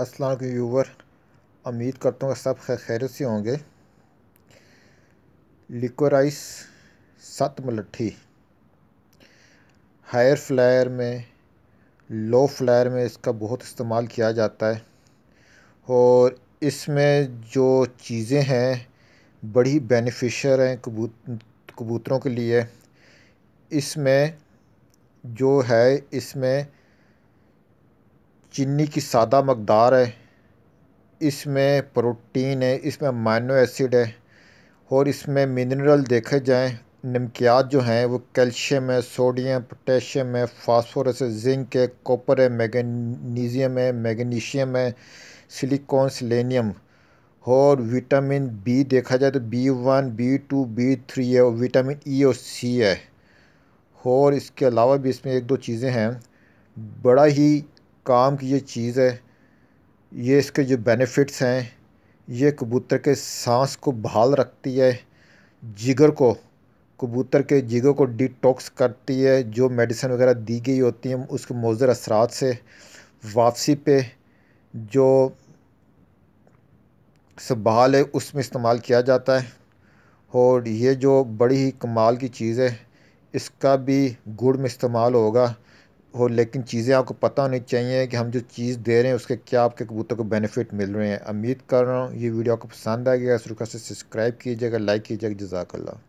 असलम के व्यूवर उम्मीद करता हूँ सब खैर से होंगे लिकोराइस सत मलट्ठी हायर फ्लायर में लो फ्लायर में इसका बहुत इस्तेमाल किया जाता है और इसमें जो चीज़ें हैं बड़ी बेनिफिशर हैं कबूत कबूतरों के लिए इसमें जो है इसमें चीनी की सादा मकदार है इसमें प्रोटीन है इसमें माइनो एसिड है और इसमें मिनरल देखे जाएँ नमकियात जो हैं वो कैल्शियम है सोडियम पोटेशियम है फास्फोरस है जिंक है कॉपर है मैगनीज़ियम है मैगनीशियम है सिलिकॉन सिलेनियम और विटामिन बी देखा जाए तो B one B two B three है और विटामिन ई और सी है और इसके अलावा भी इसमें एक दो चीज़ें हैं बड़ा ही काम की ये चीज़ है ये इसके जो बेनिफिट्स हैं ये कबूतर के सांस को बहाल रखती है जिगर को कबूतर के जिगर को डिटॉक्स करती है जो मेडिसिन वगैरह दी गई होती हैं उसके मज़र असरात से वापसी पे जो संभाल है उसमें इस्तेमाल किया जाता है और ये जो बड़ी ही कमाल की चीज़ है इसका भी गुड़ में इस्तेमाल होगा हो लेकिन चीज़ें आपको पता होनी चाहिए कि हम जो चीज़ दे रहे हैं उसके क्या आपके कबूतर को बेनिफिट मिल रहे हैं उम्मीद कर रहा हूँ ये वीडियो आपको पसंद आ गया इस रुका से सब्सक्राइब कीजिएगा लाइक कीजिएगा जजाकल्ला